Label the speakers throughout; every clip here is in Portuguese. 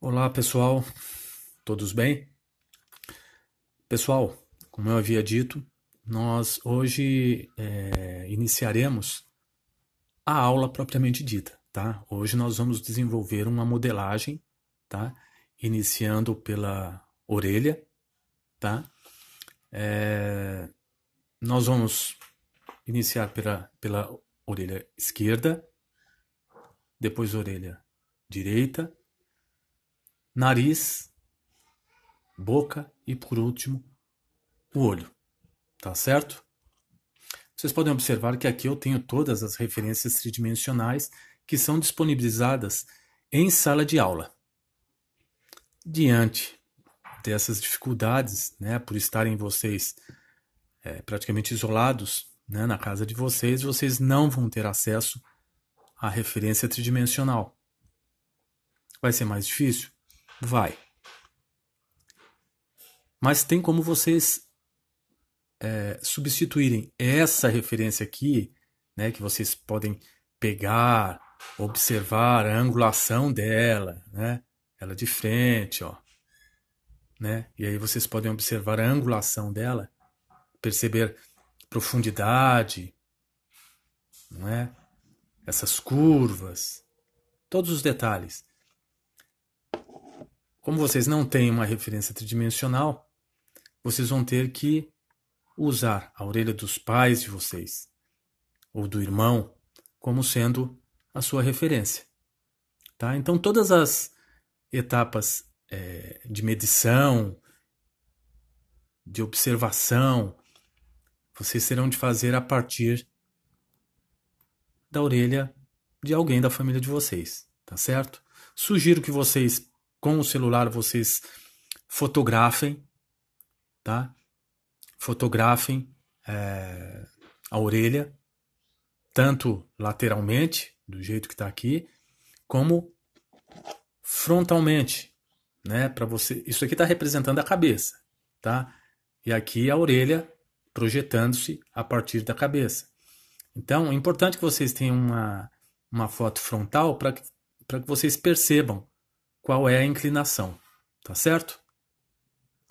Speaker 1: Olá pessoal, todos bem? Pessoal, como eu havia dito, nós hoje é, iniciaremos a aula propriamente dita, tá? Hoje nós vamos desenvolver uma modelagem, tá? Iniciando pela orelha, tá? É, nós vamos iniciar pela, pela orelha esquerda, depois orelha direita, nariz, boca e por último o olho. Tá certo? Vocês podem observar que aqui eu tenho todas as referências tridimensionais que são disponibilizadas em sala de aula. Diante dessas dificuldades, né, por estarem vocês é, praticamente isolados né, na casa de vocês, vocês não vão ter acesso à referência tridimensional. Vai ser mais difícil? Vai. Mas tem como vocês é, substituírem essa referência aqui, né, que vocês podem pegar, observar a angulação dela, né? Ela de frente, ó. Né? E aí vocês podem observar a angulação dela, perceber profundidade, não é? Essas curvas, todos os detalhes. Como vocês não têm uma referência tridimensional, vocês vão ter que usar a orelha dos pais de vocês ou do irmão como sendo a sua referência. Tá? Então, todas as etapas é, de medição, de observação, vocês terão de fazer a partir da orelha de alguém da família de vocês, tá certo? Sugiro que vocês com o celular vocês fotografem, tá? Fotografem é, a orelha, tanto lateralmente, do jeito que está aqui, como frontalmente, né? Para você, isso aqui está representando a cabeça, tá? E aqui a orelha projetando-se a partir da cabeça. Então, é importante que vocês tenham uma, uma foto frontal para que, que vocês percebam qual é a inclinação, tá certo?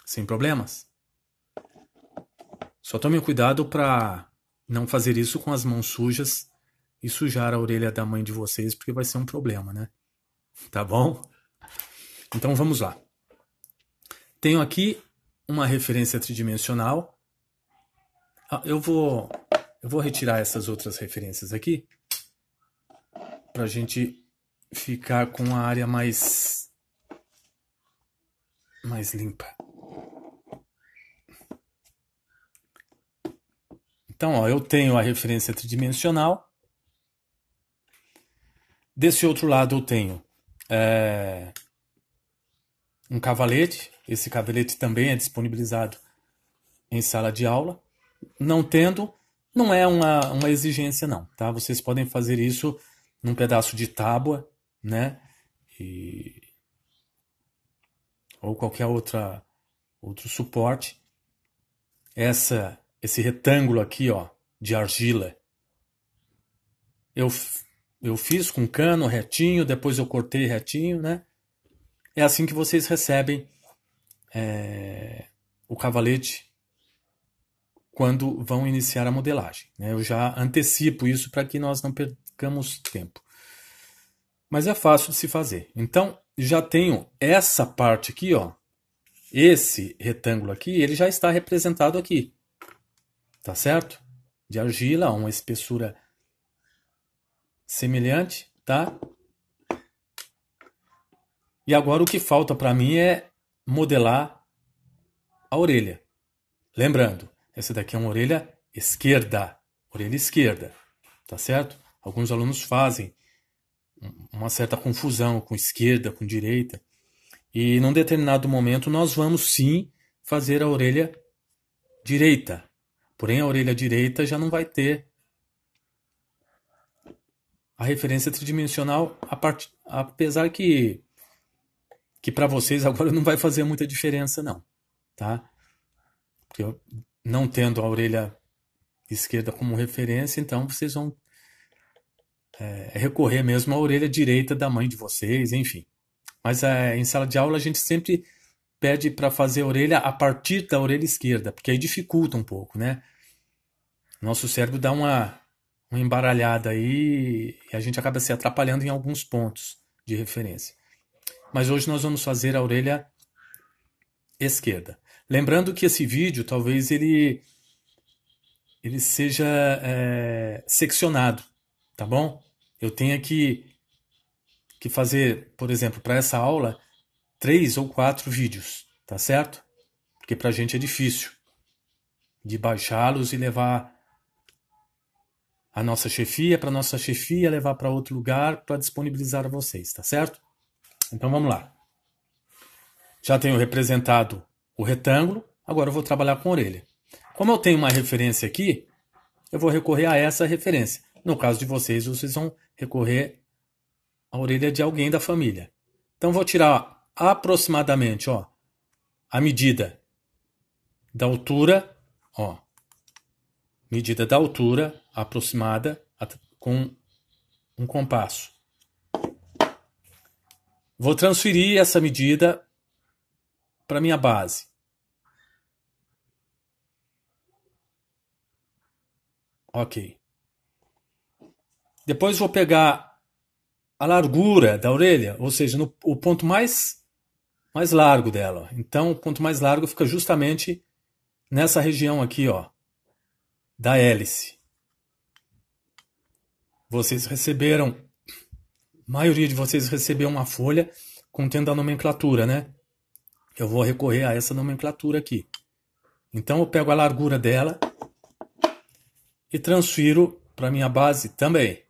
Speaker 1: Sem problemas. Só tome cuidado para não fazer isso com as mãos sujas e sujar a orelha da mãe de vocês, porque vai ser um problema, né? Tá bom? Então vamos lá. Tenho aqui uma referência tridimensional. Ah, eu vou, eu vou retirar essas outras referências aqui para a gente ficar com a área mais mais limpa. Então, ó, eu tenho a referência tridimensional. Desse outro lado eu tenho é, um cavalete. Esse cavalete também é disponibilizado em sala de aula. Não tendo, não é uma, uma exigência não, tá? Vocês podem fazer isso num pedaço de tábua, né? E, ou qualquer outra outro suporte, essa esse retângulo aqui, ó, de argila. Eu eu fiz com cano retinho, depois eu cortei retinho, né? É assim que vocês recebem é, o cavalete quando vão iniciar a modelagem. Né? Eu já antecipo isso para que nós não percamos tempo. Mas é fácil de se fazer. Então, já tenho essa parte aqui, ó. Esse retângulo aqui, ele já está representado aqui. Tá certo? De argila, uma espessura semelhante, tá? E agora o que falta para mim é modelar a orelha. Lembrando, essa daqui é uma orelha esquerda, orelha esquerda, tá certo? Alguns alunos fazem uma certa confusão com esquerda, com direita. E num determinado momento nós vamos sim fazer a orelha direita. Porém, a orelha direita já não vai ter a referência tridimensional, a part... apesar que que para vocês agora não vai fazer muita diferença não, tá? Porque eu, não tendo a orelha esquerda como referência, então vocês vão é, é, recorrer mesmo à orelha direita da mãe de vocês, enfim. Mas é, em sala de aula a gente sempre pede para fazer a orelha a partir da orelha esquerda, porque aí dificulta um pouco, né? Nosso cérebro dá uma, uma embaralhada aí e a gente acaba se atrapalhando em alguns pontos de referência. Mas hoje nós vamos fazer a orelha esquerda. Lembrando que esse vídeo talvez ele ele seja é, seccionado, tá bom? eu tenha que, que fazer, por exemplo, para essa aula, três ou quatro vídeos, tá certo? Porque para a gente é difícil de baixá-los e levar a nossa chefia, para nossa chefia levar para outro lugar para disponibilizar a vocês, tá certo? Então vamos lá. Já tenho representado o retângulo, agora eu vou trabalhar com orelha. Como eu tenho uma referência aqui, eu vou recorrer a essa referência. No caso de vocês, vocês vão recorrer à orelha de alguém da família. Então vou tirar ó, aproximadamente, ó, a medida da altura, ó, medida da altura aproximada com um compasso. Vou transferir essa medida para minha base. Ok. Depois vou pegar a largura da orelha, ou seja, no, o ponto mais, mais largo dela. Então, o ponto mais largo fica justamente nessa região aqui, ó, da hélice. Vocês receberam, a maioria de vocês recebeu uma folha contendo a nomenclatura, né? Eu vou recorrer a essa nomenclatura aqui. Então, eu pego a largura dela e transfiro para minha base também.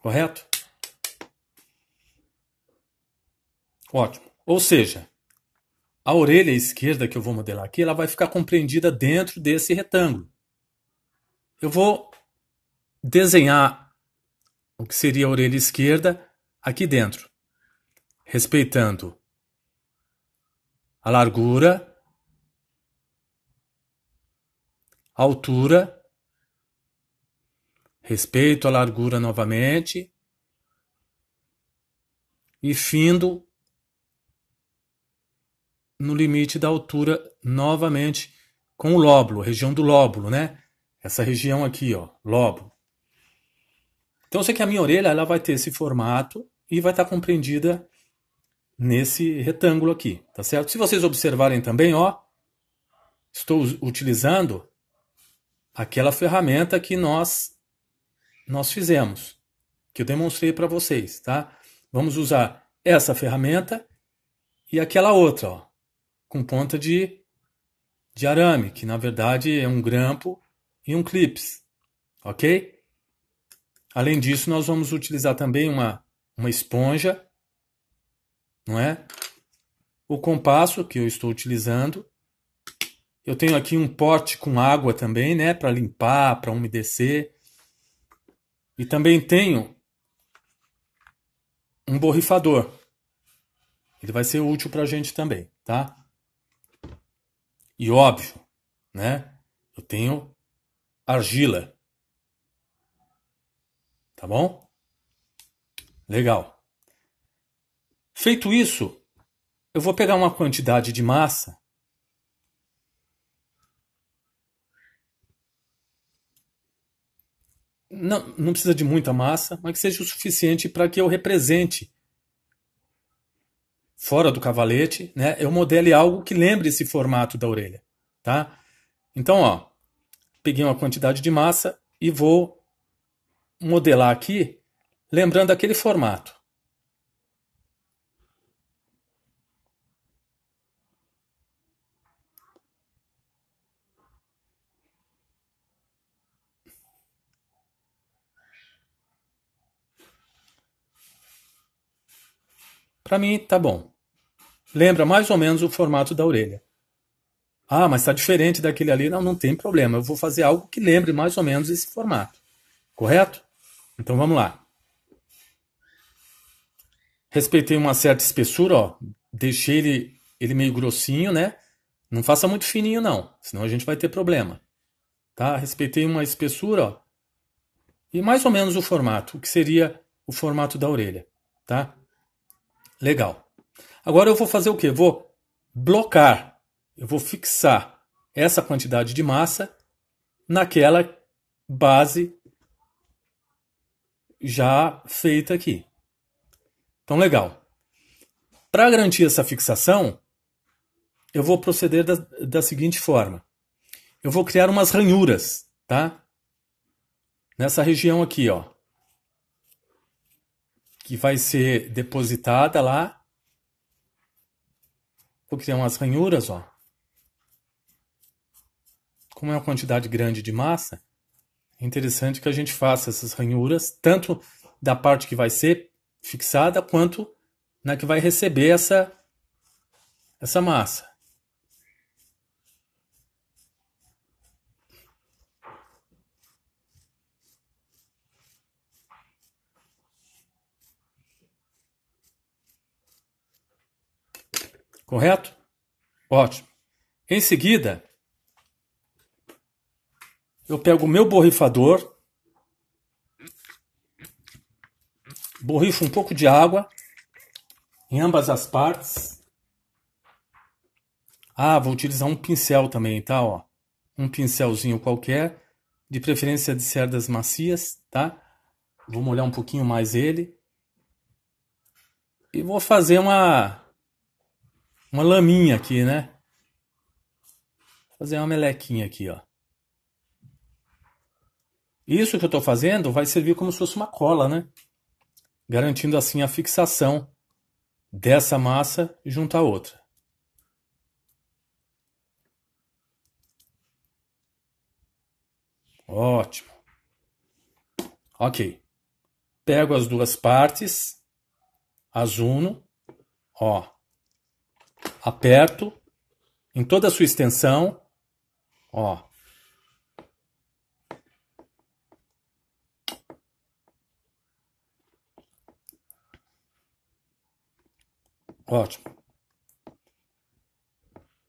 Speaker 1: Correto? Ótimo. Ou seja, a orelha esquerda que eu vou modelar aqui, ela vai ficar compreendida dentro desse retângulo. Eu vou desenhar o que seria a orelha esquerda aqui dentro, respeitando a largura, a altura Respeito a largura novamente. E findo no limite da altura novamente com o lóbulo, região do lóbulo, né? Essa região aqui, ó, lóbulo. Então, eu sei que a minha orelha ela vai ter esse formato e vai estar tá compreendida nesse retângulo aqui, tá certo? Se vocês observarem também, ó, estou utilizando aquela ferramenta que nós nós fizemos, que eu demonstrei para vocês, tá? Vamos usar essa ferramenta e aquela outra, ó, com ponta de, de arame, que na verdade é um grampo e um clips, ok? Além disso, nós vamos utilizar também uma, uma esponja, não é? O compasso que eu estou utilizando. Eu tenho aqui um pote com água também, né? Para limpar, para umedecer. E também tenho um borrifador. Ele vai ser útil para a gente também, tá? E óbvio, né? Eu tenho argila. Tá bom? Legal. Feito isso, eu vou pegar uma quantidade de massa não, não precisa de muita massa, mas que seja o suficiente para que eu represente fora do cavalete, né? Eu modele algo que lembre esse formato da orelha, tá? Então, ó, peguei uma quantidade de massa e vou modelar aqui, lembrando aquele formato. Para mim, tá bom. Lembra mais ou menos o formato da orelha. Ah, mas está diferente daquele ali. Não, não tem problema. Eu vou fazer algo que lembre mais ou menos esse formato. Correto? Então vamos lá. Respeitei uma certa espessura, ó. Deixei ele, ele meio grossinho, né? Não faça muito fininho, não. Senão a gente vai ter problema. Tá? Respeitei uma espessura, ó. E mais ou menos o formato, o que seria o formato da orelha, tá? Legal. Agora eu vou fazer o quê? vou blocar, eu vou fixar essa quantidade de massa naquela base já feita aqui. Então, legal. Para garantir essa fixação, eu vou proceder da, da seguinte forma. Eu vou criar umas ranhuras, tá? Nessa região aqui, ó que vai ser depositada lá. Porque tem umas ranhuras, ó. Como é uma quantidade grande de massa, é interessante que a gente faça essas ranhuras, tanto da parte que vai ser fixada, quanto na que vai receber essa, essa massa. Correto? Ótimo. Em seguida, eu pego o meu borrifador, borrifo um pouco de água em ambas as partes. Ah, vou utilizar um pincel também, tá? Ó, um pincelzinho qualquer, de preferência de cerdas macias, tá? Vou molhar um pouquinho mais ele. E vou fazer uma uma laminha aqui, né? fazer uma melequinha aqui, ó. Isso que eu tô fazendo vai servir como se fosse uma cola, né? Garantindo assim a fixação dessa massa junto à outra. Ótimo. Ok. Pego as duas partes, as uno, ó, aperto em toda a sua extensão, ó. Ótimo.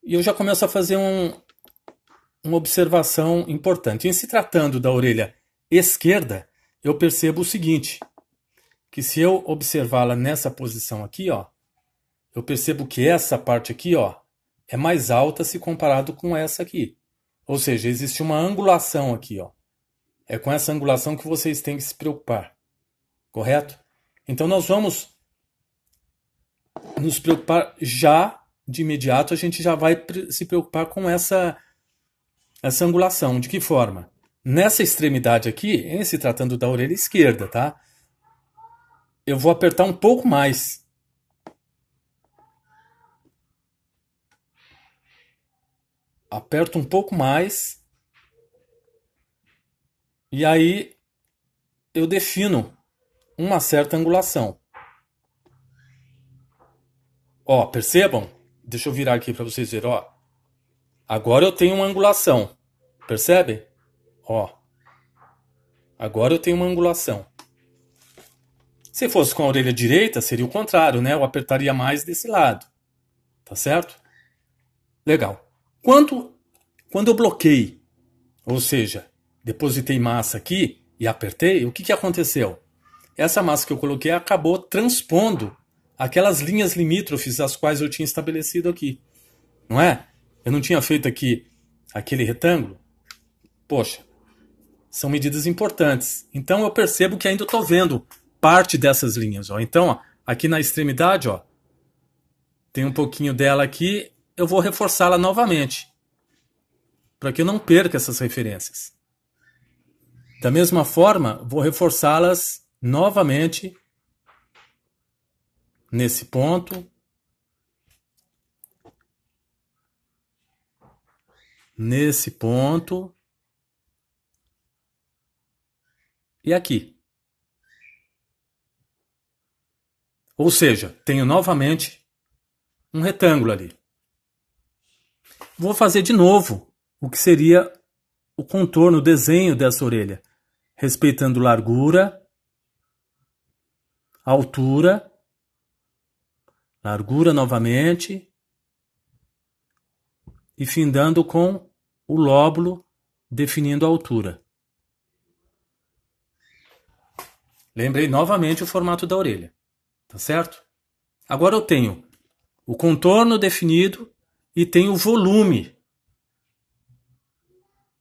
Speaker 1: E eu já começo a fazer um, uma observação importante. Em se tratando da orelha esquerda, eu percebo o seguinte, que se eu observá-la nessa posição aqui, ó, eu percebo que essa parte aqui ó, é mais alta se comparado com essa aqui. Ou seja, existe uma angulação aqui. Ó. É com essa angulação que vocês têm que se preocupar. Correto? Então nós vamos nos preocupar já de imediato, a gente já vai se preocupar com essa, essa angulação. De que forma? Nessa extremidade aqui, em se tratando da orelha esquerda, tá? Eu vou apertar um pouco mais aperto um pouco mais e aí eu defino uma certa angulação. Ó, percebam? Deixa eu virar aqui para vocês verem, ó. Agora eu tenho uma angulação. Percebem? Ó. Agora eu tenho uma angulação. Se fosse com a orelha direita, seria o contrário, né? Eu apertaria mais desse lado. Tá certo? Legal. Quando, quando eu bloqueei, ou seja, depositei massa aqui e apertei, o que, que aconteceu? Essa massa que eu coloquei acabou transpondo aquelas linhas limítrofes as quais eu tinha estabelecido aqui. Não é? Eu não tinha feito aqui aquele retângulo? Poxa, são medidas importantes. Então eu percebo que ainda estou vendo parte dessas linhas. Ó. Então, ó, aqui na extremidade, ó, tem um pouquinho dela aqui eu vou reforçá-la novamente, para que eu não perca essas referências. Da mesma forma, vou reforçá-las novamente nesse ponto. Nesse ponto. E aqui. Ou seja, tenho novamente um retângulo ali. Vou fazer de novo o que seria o contorno, o desenho dessa orelha, respeitando largura, altura, largura novamente e findando com o lóbulo definindo a altura. Lembrei novamente o formato da orelha, tá certo? Agora eu tenho o contorno definido e tem o volume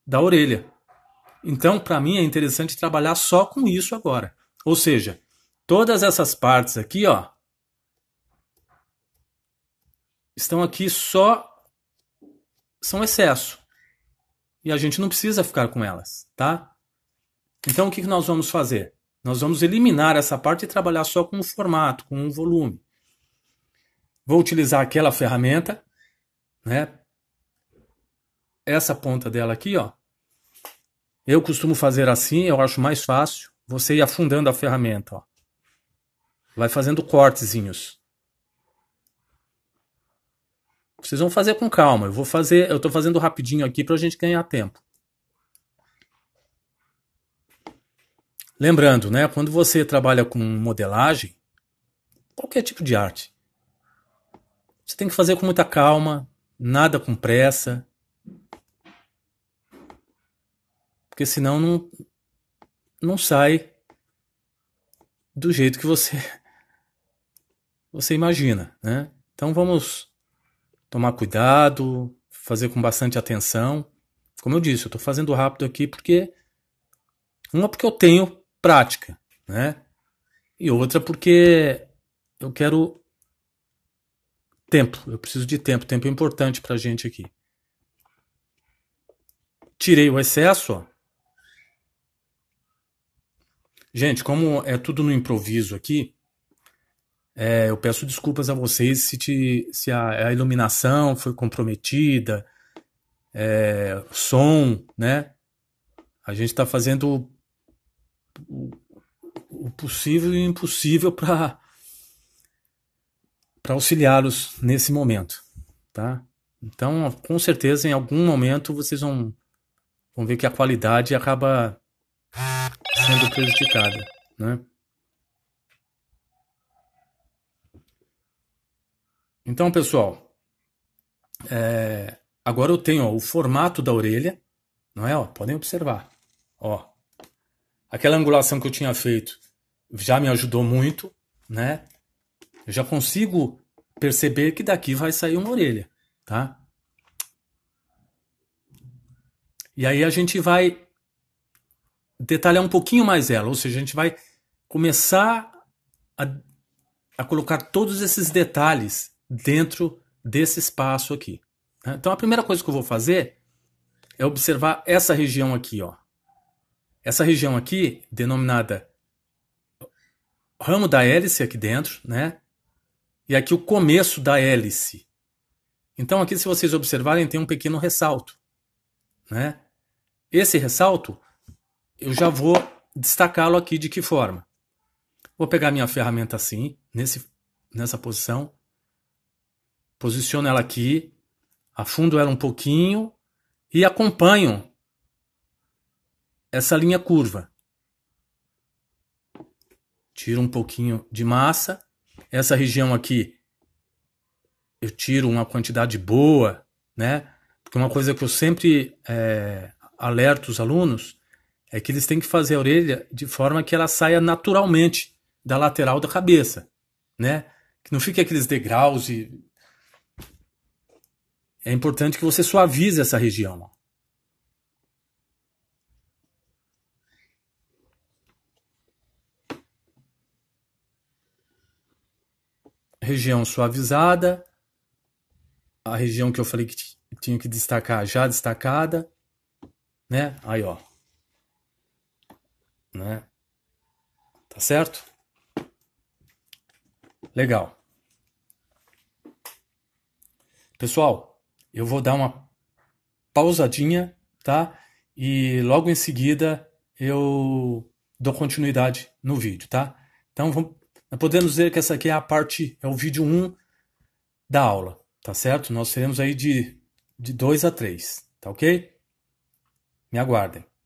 Speaker 1: da orelha. Então, para mim é interessante trabalhar só com isso agora. Ou seja, todas essas partes aqui, ó, estão aqui só são excesso. E a gente não precisa ficar com elas, tá? Então o que, que nós vamos fazer? Nós vamos eliminar essa parte e trabalhar só com o formato, com o volume. Vou utilizar aquela ferramenta né? Essa ponta dela aqui, ó. Eu costumo fazer assim, eu acho mais fácil. Você ir afundando a ferramenta, ó. Vai fazendo cortezinhos. Vocês vão fazer com calma. Eu vou fazer, eu tô fazendo rapidinho aqui para a gente ganhar tempo. Lembrando, né, quando você trabalha com modelagem, qualquer tipo de arte, você tem que fazer com muita calma, nada com pressa. Porque senão não, não sai do jeito que você você imagina, né? Então vamos tomar cuidado, fazer com bastante atenção. Como eu disse, eu estou fazendo rápido aqui porque uma porque eu tenho prática, né? E outra porque eu quero Tempo. Eu preciso de tempo. Tempo é importante para a gente aqui. Tirei o excesso. Ó. Gente, como é tudo no improviso aqui, é, eu peço desculpas a vocês se, te, se a, a, iluminação foi comprometida, é, som, né? A gente está fazendo o, o, o possível e o impossível para para auxiliá-los nesse momento, tá? Então, com certeza, em algum momento vocês vão, vão ver que a qualidade acaba sendo prejudicada, né? Então, pessoal, é, agora eu tenho ó, o formato da orelha, não é? Ó, podem observar. Ó, aquela angulação que eu tinha feito já me ajudou muito, né? Eu já consigo perceber que daqui vai sair uma orelha, tá? E aí a gente vai detalhar um pouquinho mais ela, ou seja, a gente vai começar a, a colocar todos esses detalhes dentro desse espaço aqui. Né? Então a primeira coisa que eu vou fazer é observar essa região aqui, ó. Essa região aqui, denominada ramo da hélice aqui dentro, né? e aqui o começo da hélice. Então, aqui, se vocês observarem, tem um pequeno ressalto. Né? Esse ressalto, eu já vou destacá-lo aqui de que forma. Vou pegar minha ferramenta assim, nesse, nessa posição, posiciono ela aqui, afundo ela um pouquinho e acompanho essa linha curva. Tiro um pouquinho de massa essa região aqui eu tiro uma quantidade boa, né? Porque uma coisa que eu sempre é, alerto os alunos é que eles têm que fazer a orelha de forma que ela saia naturalmente da lateral da cabeça, né? Que não fique aqueles degraus e é importante que você suavize essa região. região suavizada, a região que eu falei que tinha que destacar já destacada, né? Aí, ó. Né? Tá certo? Legal. Pessoal, eu vou dar uma pausadinha, tá? E logo em seguida eu dou continuidade no vídeo, tá? Então vamos nós é podemos dizer que essa aqui é a parte, é o vídeo 1 da aula, tá certo? Nós teremos aí de, de 2 a 3, tá ok? Me aguardem.